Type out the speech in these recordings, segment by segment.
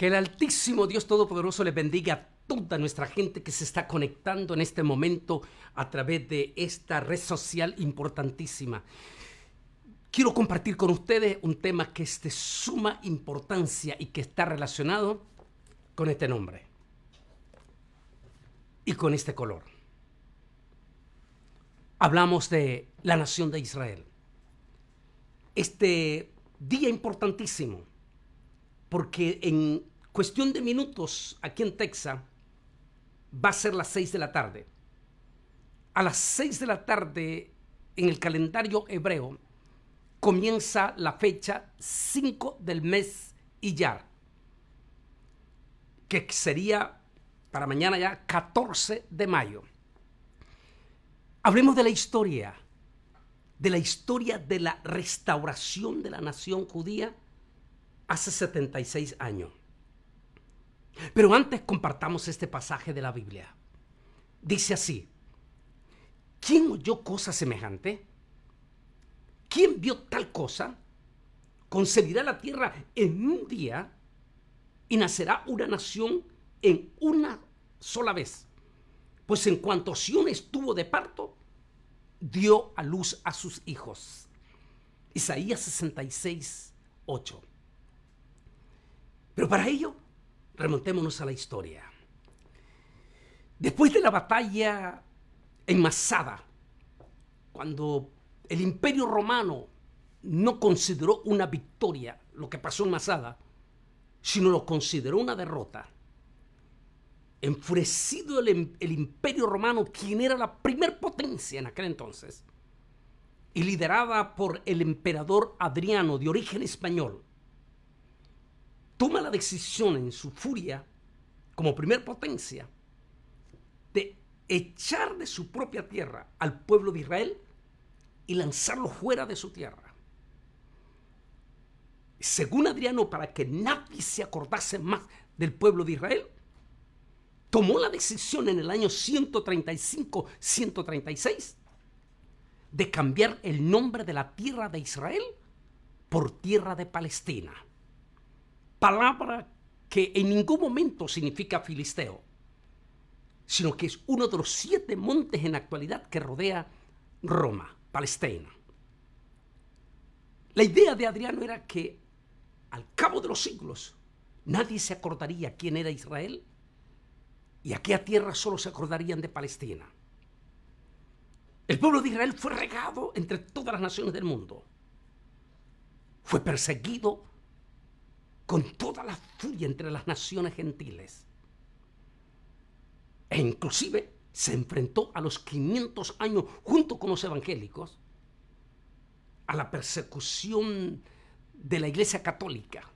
Que el Altísimo Dios Todopoderoso les bendiga a toda nuestra gente que se está conectando en este momento a través de esta red social importantísima. Quiero compartir con ustedes un tema que es de suma importancia y que está relacionado con este nombre y con este color. Hablamos de la nación de Israel. Este día importantísimo, porque en Cuestión de minutos aquí en Texas va a ser las 6 de la tarde. A las 6 de la tarde en el calendario hebreo comienza la fecha 5 del mes Iyar, que sería para mañana ya 14 de mayo. Hablemos de la historia, de la historia de la restauración de la nación judía hace 76 años. Pero antes compartamos este pasaje de la Biblia. Dice así, ¿quién oyó cosa semejante? ¿Quién vio tal cosa? Concebirá la tierra en un día y nacerá una nación en una sola vez. Pues en cuanto Sion estuvo de parto, dio a luz a sus hijos. Isaías 66, 8. Pero para ello remontémonos a la historia. Después de la batalla en Masada, cuando el imperio romano no consideró una victoria lo que pasó en Masada, sino lo consideró una derrota, enfurecido el, el imperio romano, quien era la primer potencia en aquel entonces, y liderada por el emperador Adriano de origen español, toma la decisión en su furia, como primer potencia, de echar de su propia tierra al pueblo de Israel y lanzarlo fuera de su tierra. Según Adriano, para que nadie se acordase más del pueblo de Israel, tomó la decisión en el año 135-136 de cambiar el nombre de la tierra de Israel por tierra de Palestina palabra que en ningún momento significa filisteo, sino que es uno de los siete montes en la actualidad que rodea Roma, Palestina. La idea de Adriano era que al cabo de los siglos nadie se acordaría quién era Israel y aquella tierra solo se acordarían de Palestina. El pueblo de Israel fue regado entre todas las naciones del mundo. Fue perseguido con toda la furia entre las naciones gentiles. E inclusive se enfrentó a los 500 años junto con los evangélicos a la persecución de la Iglesia Católica.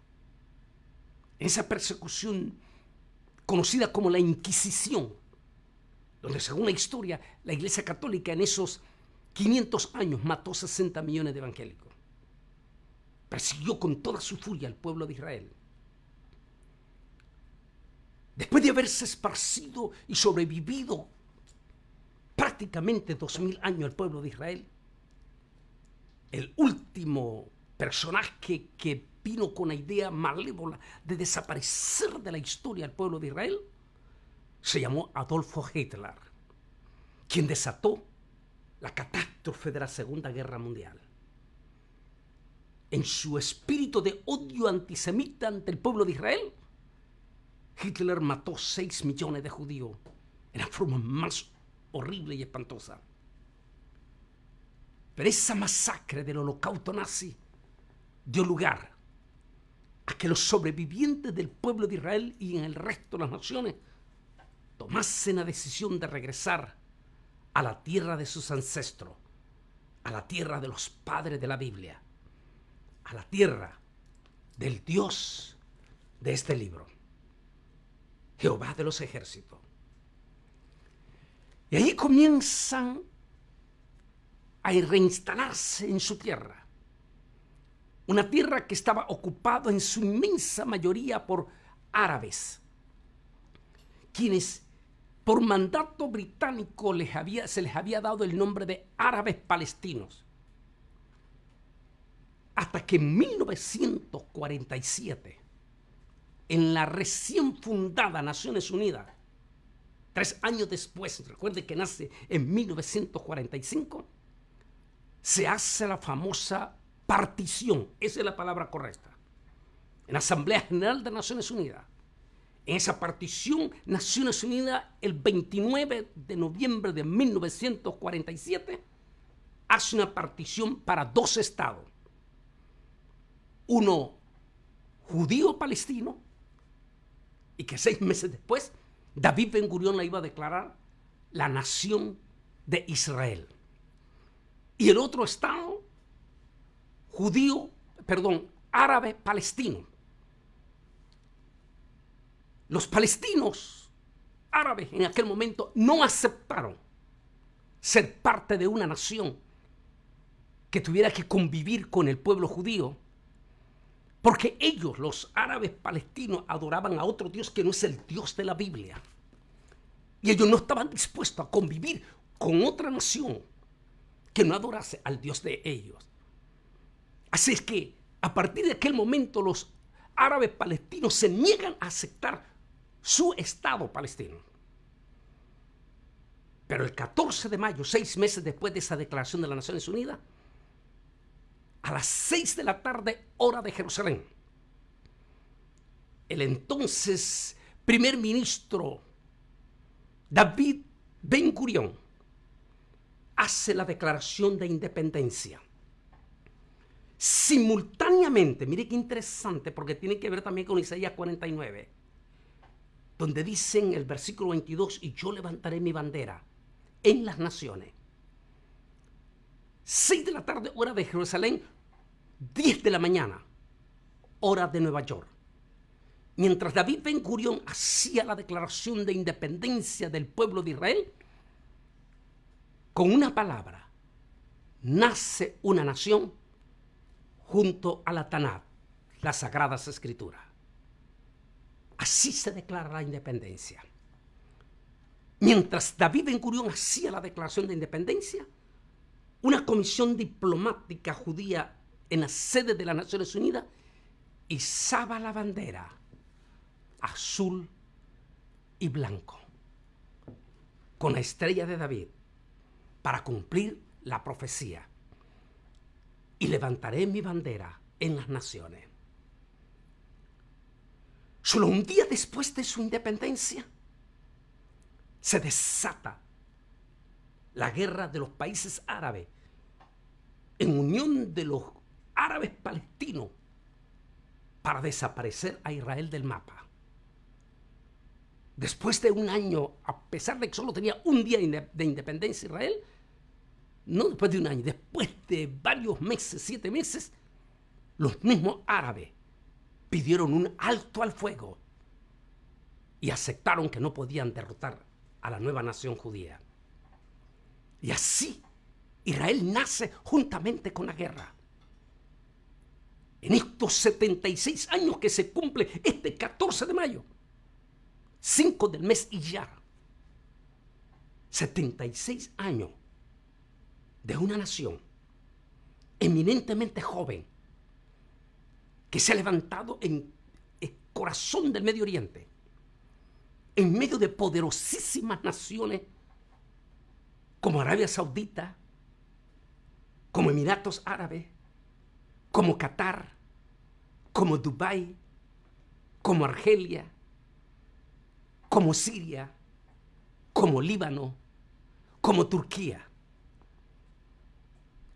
Esa persecución conocida como la Inquisición, donde según la historia, la Iglesia Católica en esos 500 años mató 60 millones de evangélicos persiguió con toda su furia al pueblo de Israel. Después de haberse esparcido y sobrevivido prácticamente dos mil años el pueblo de Israel, el último personaje que vino con la idea malévola de desaparecer de la historia al pueblo de Israel se llamó Adolfo Hitler, quien desató la catástrofe de la Segunda Guerra Mundial en su espíritu de odio antisemita ante el pueblo de Israel, Hitler mató 6 millones de judíos en la forma más horrible y espantosa. Pero esa masacre del holocausto nazi dio lugar a que los sobrevivientes del pueblo de Israel y en el resto de las naciones tomasen la decisión de regresar a la tierra de sus ancestros, a la tierra de los padres de la Biblia a la tierra del Dios de este libro, Jehová de los ejércitos. Y ahí comienzan a reinstalarse en su tierra, una tierra que estaba ocupada en su inmensa mayoría por árabes, quienes por mandato británico se les había dado el nombre de árabes palestinos. Hasta que en 1947, en la recién fundada Naciones Unidas, tres años después, recuerde que nace en 1945, se hace la famosa partición, esa es la palabra correcta, en la Asamblea General de Naciones Unidas. En esa partición, Naciones Unidas, el 29 de noviembre de 1947, hace una partición para dos estados uno judío palestino y que seis meses después David Ben Gurión la iba a declarar la nación de Israel. Y el otro estado judío, perdón, árabe palestino. Los palestinos árabes en aquel momento no aceptaron ser parte de una nación que tuviera que convivir con el pueblo judío porque ellos, los árabes palestinos, adoraban a otro Dios que no es el Dios de la Biblia. Y ellos no estaban dispuestos a convivir con otra nación que no adorase al Dios de ellos. Así es que a partir de aquel momento los árabes palestinos se niegan a aceptar su Estado palestino. Pero el 14 de mayo, seis meses después de esa declaración de las Naciones Unidas, a las 6 de la tarde, hora de Jerusalén. El entonces primer ministro David Ben Gurión hace la declaración de independencia. Simultáneamente, mire qué interesante, porque tiene que ver también con Isaías 49, donde dice en el versículo 22, y yo levantaré mi bandera en las naciones. 6 de la tarde, hora de Jerusalén, 10 de la mañana, hora de Nueva York. Mientras David Ben Gurión hacía la declaración de independencia del pueblo de Israel, con una palabra nace una nación junto a la Tanat, las Sagradas Escrituras. Así se declara la independencia. Mientras David Ben Gurión hacía la declaración de independencia, una comisión diplomática judía en la sede de las Naciones Unidas, izaba la bandera azul y blanco con la estrella de David para cumplir la profecía. Y levantaré mi bandera en las naciones. Solo un día después de su independencia se desata la guerra de los países árabes en unión de los árabes palestinos para desaparecer a Israel del mapa. Después de un año, a pesar de que solo tenía un día de independencia Israel, no después de un año, después de varios meses, siete meses, los mismos árabes pidieron un alto al fuego y aceptaron que no podían derrotar a la nueva nación judía. Y así Israel nace juntamente con la guerra en estos 76 años que se cumple este 14 de mayo, 5 del mes y ya, 76 años de una nación eminentemente joven que se ha levantado en el eh, corazón del Medio Oriente, en medio de poderosísimas naciones como Arabia Saudita, como Emiratos Árabes, como Qatar, como Dubái, como Argelia, como Siria, como Líbano, como Turquía.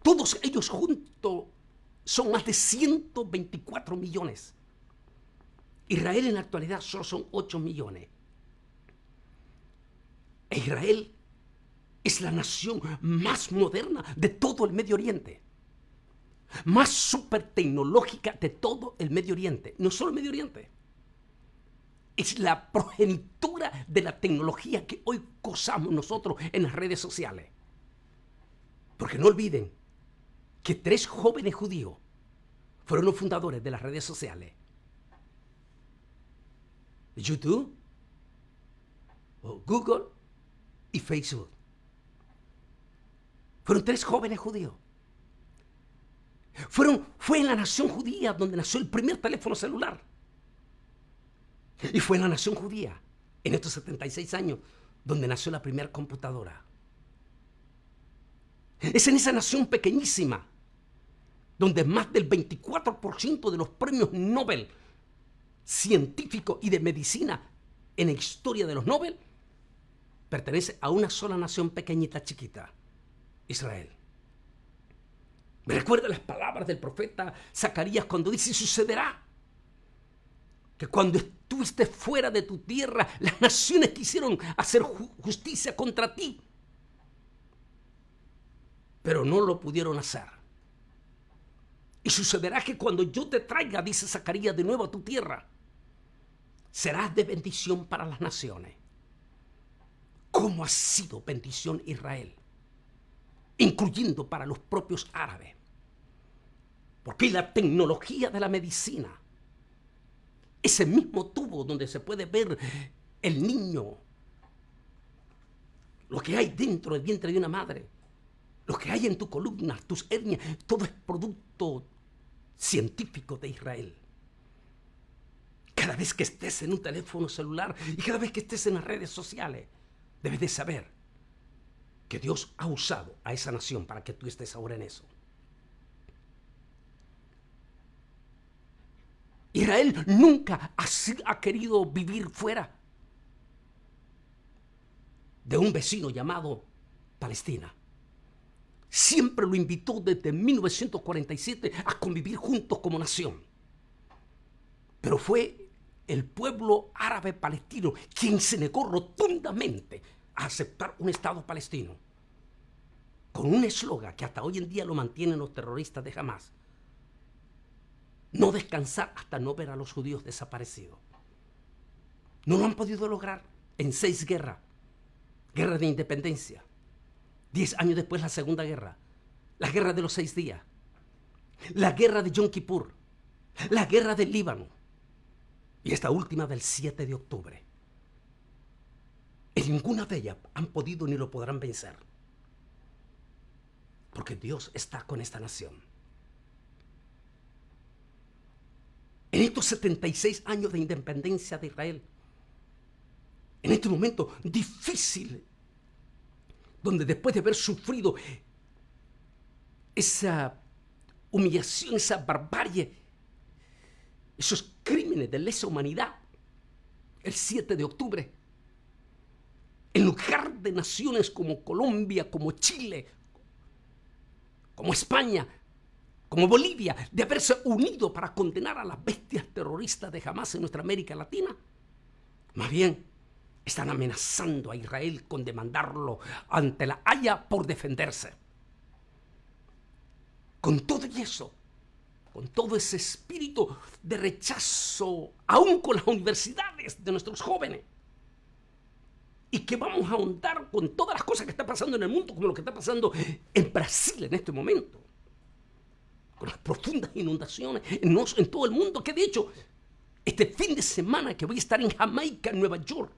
Todos ellos juntos son más de 124 millones. Israel en la actualidad solo son 8 millones. E Israel es la nación más moderna de todo el Medio Oriente más súper tecnológica de todo el Medio Oriente. No solo el Medio Oriente. Es la progenitura de la tecnología que hoy usamos nosotros en las redes sociales. Porque no olviden que tres jóvenes judíos fueron los fundadores de las redes sociales. YouTube, Google y Facebook. Fueron tres jóvenes judíos fueron, fue en la nación judía donde nació el primer teléfono celular. Y fue en la nación judía, en estos 76 años, donde nació la primera computadora. Es en esa nación pequeñísima donde más del 24% de los premios Nobel científicos y de medicina en la historia de los Nobel pertenece a una sola nación pequeñita, chiquita, Israel. Me recuerda las palabras del profeta Zacarías cuando dice, sucederá que cuando estuviste fuera de tu tierra, las naciones quisieron hacer justicia contra ti, pero no lo pudieron hacer. Y sucederá que cuando yo te traiga, dice Zacarías, de nuevo a tu tierra, serás de bendición para las naciones. como ha sido bendición Israel? Incluyendo para los propios árabes. Porque la tecnología de la medicina, ese mismo tubo donde se puede ver el niño, lo que hay dentro del vientre de una madre, lo que hay en tu columna, tus hernias, todo es producto científico de Israel. Cada vez que estés en un teléfono celular y cada vez que estés en las redes sociales, debes de saber que Dios ha usado a esa nación para que tú estés ahora en eso. Israel nunca ha querido vivir fuera de un vecino llamado Palestina. Siempre lo invitó desde 1947 a convivir juntos como nación. Pero fue el pueblo árabe palestino quien se negó rotundamente a aceptar un Estado palestino. Con un eslogan que hasta hoy en día lo mantienen los terroristas de Hamas no descansar hasta no ver a los judíos desaparecidos. No lo han podido lograr en seis guerras. Guerra de independencia. Diez años después la Segunda Guerra. La Guerra de los Seis Días. La Guerra de Yom Kippur. La Guerra del Líbano. Y esta última del 7 de octubre. En ninguna de ellas han podido ni lo podrán vencer. Porque Dios está con esta nación. en estos 76 años de independencia de Israel, en este momento difícil, donde después de haber sufrido esa humillación, esa barbarie, esos crímenes de lesa humanidad, el 7 de octubre, en lugar de naciones como Colombia, como Chile, como España, como Bolivia, de haberse unido para condenar a las bestias terroristas de Hamas en nuestra América Latina. Más bien, están amenazando a Israel con demandarlo ante la Haya por defenderse. Con todo y eso, con todo ese espíritu de rechazo, aún con las universidades de nuestros jóvenes, y que vamos a ahondar con todas las cosas que están pasando en el mundo, como lo que está pasando en Brasil en este momento con las profundas inundaciones en, todo el mundo, que de hecho, este fin de semana que voy a estar en Jamaica, en Nueva York,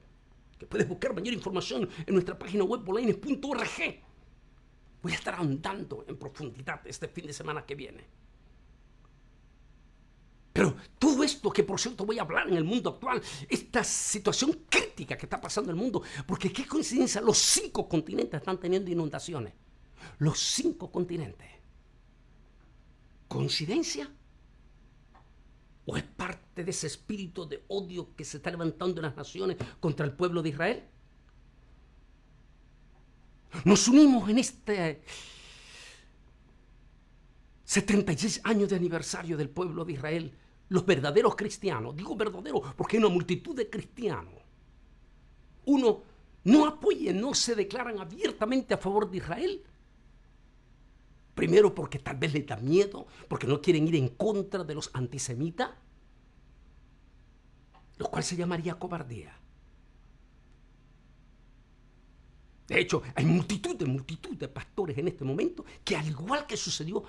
que puedes buscar mayor información en nuestra página web bolaines.org. Voy a estar andando en profundidad este fin de semana que viene. Pero todo esto que por cierto voy a hablar en el mundo actual, esta situación crítica que está pasando en el mundo, porque qué coincidencia, los cinco continentes están teniendo inundaciones. Los cinco continentes. ¿Coincidencia? ¿O es parte de ese espíritu de odio que se está levantando en las naciones contra el pueblo de Israel? Nos unimos en este 76 años de aniversario del pueblo de Israel, los verdaderos cristianos, digo verdaderos porque hay una multitud de cristianos. Uno no apoya, no se declaran abiertamente a favor de Israel, Primero porque tal vez les da miedo, porque no quieren ir en contra de los antisemitas, lo cual se llamaría cobardía. De hecho, hay multitud de multitud de pastores en este momento que al igual que sucedió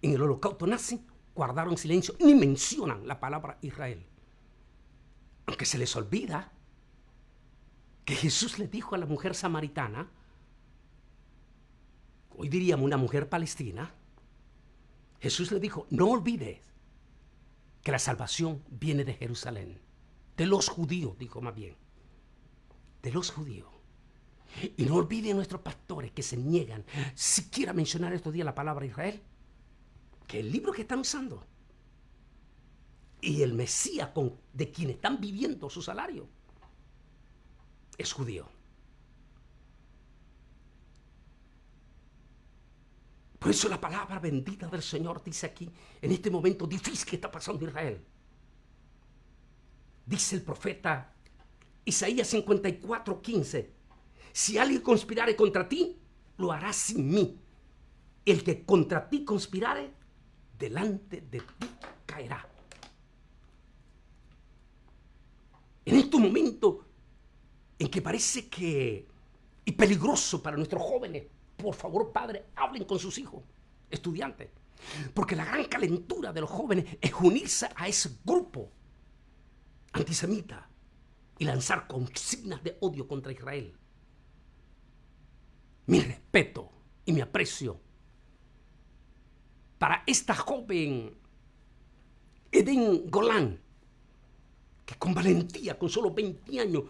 en el holocausto nazi, guardaron silencio, ni mencionan la palabra Israel. Aunque se les olvida que Jesús le dijo a la mujer samaritana, hoy diríamos una mujer palestina, Jesús le dijo, no olvides que la salvación viene de Jerusalén, de los judíos, dijo más bien, de los judíos. Y no olviden nuestros pastores que se niegan siquiera a mencionar estos días la palabra Israel, que el libro que están usando y el Mesías con, de quien están viviendo su salario es judío. Por eso la palabra bendita del Señor dice aquí, en este momento difícil que está pasando Israel. Dice el profeta Isaías 54, 15. Si alguien conspirare contra ti, lo hará sin mí. El que contra ti conspirare, delante de ti caerá. En este momento en que parece que y peligroso para nuestros jóvenes por favor, padre, hablen con sus hijos, estudiantes. Porque la gran calentura de los jóvenes es unirse a ese grupo antisemita y lanzar consignas de odio contra Israel. Mi respeto y mi aprecio para esta joven Eden Golán, que con valentía, con solo 20 años,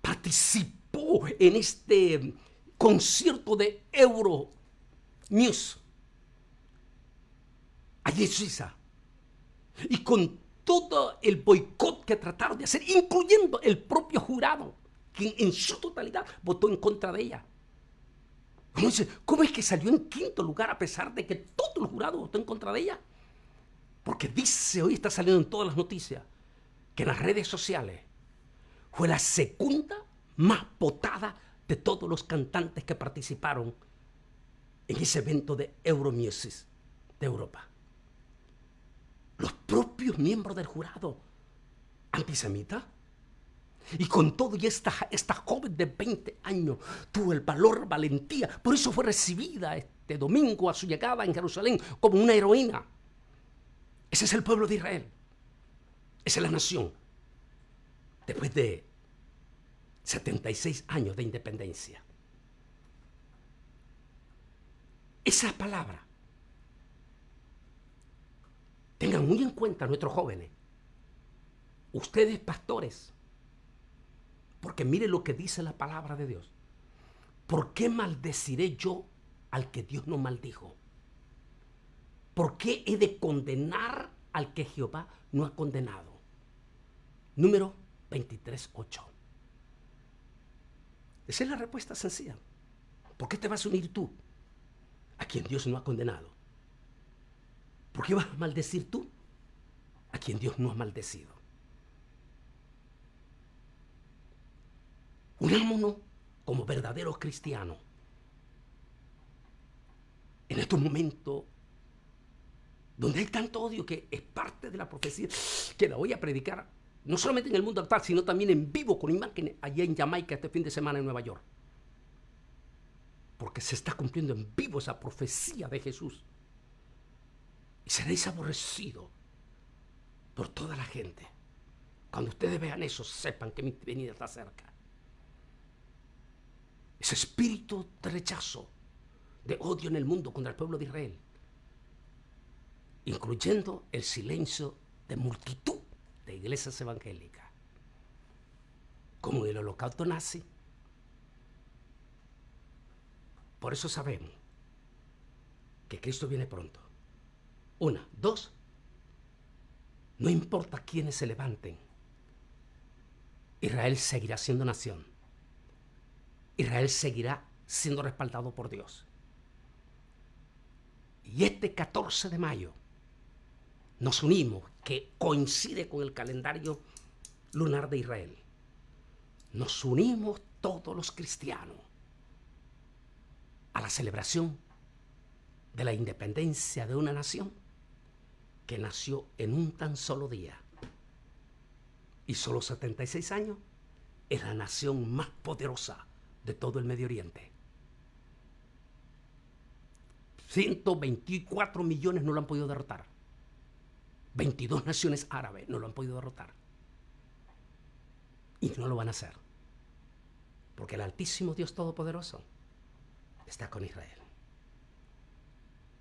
participó en este concierto de Euro News allí en Suiza. Y con todo el boicot que trataron de hacer, incluyendo el propio jurado, quien en su totalidad votó en contra de ella. ¿Cómo, ¿Cómo es que salió en quinto lugar a pesar de que todo el jurado votó en contra de ella? Porque dice, hoy está saliendo en todas las noticias, que en las redes sociales fue la segunda más votada de todos los cantantes que participaron en ese evento de Euromusic de Europa. Los propios miembros del jurado antisemita. Y con todo, y esta, esta joven de 20 años tuvo el valor, valentía. Por eso fue recibida este domingo a su llegada en Jerusalén como una heroína. Ese es el pueblo de Israel. Esa es la nación. Después de 76 años de independencia. Esa palabra. Tengan muy en cuenta nuestros jóvenes, ustedes pastores, porque mire lo que dice la palabra de Dios. ¿Por qué maldeciré yo al que Dios no maldijo? ¿Por qué he de condenar al que Jehová no ha condenado? Número 23.8. Esa es la respuesta sencilla. ¿Por qué te vas a unir tú a quien Dios no ha condenado? ¿Por qué vas a maldecir tú a quien Dios no ha maldecido? Unámonos como verdaderos cristianos en estos momentos donde hay tanto odio que es parte de la profecía que la voy a predicar no solamente en el mundo actual, sino también en vivo con imágenes allá en Jamaica este fin de semana en Nueva York. Porque se está cumpliendo en vivo esa profecía de Jesús. Y seréis aborrecidos por toda la gente. Cuando ustedes vean eso, sepan que mi venida está cerca. Ese espíritu de rechazo, de odio en el mundo contra el pueblo de Israel, incluyendo el silencio de multitud iglesias evangélicas, como el holocausto nazi. Por eso sabemos que Cristo viene pronto. Una, dos, no importa quiénes se levanten, Israel seguirá siendo nación. Israel seguirá siendo respaldado por Dios. Y este 14 de mayo nos unimos, que coincide con el calendario lunar de Israel. Nos unimos todos los cristianos a la celebración de la independencia de una nación que nació en un tan solo día y solo 76 años es la nación más poderosa de todo el Medio Oriente. 124 millones no lo han podido derrotar. 22 naciones árabes no lo han podido derrotar. Y no lo van a hacer. Porque el Altísimo Dios Todopoderoso está con Israel.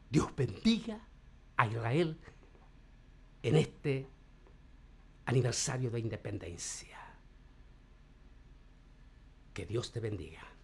Dios bendiga a Israel en este aniversario de independencia. Que Dios te bendiga.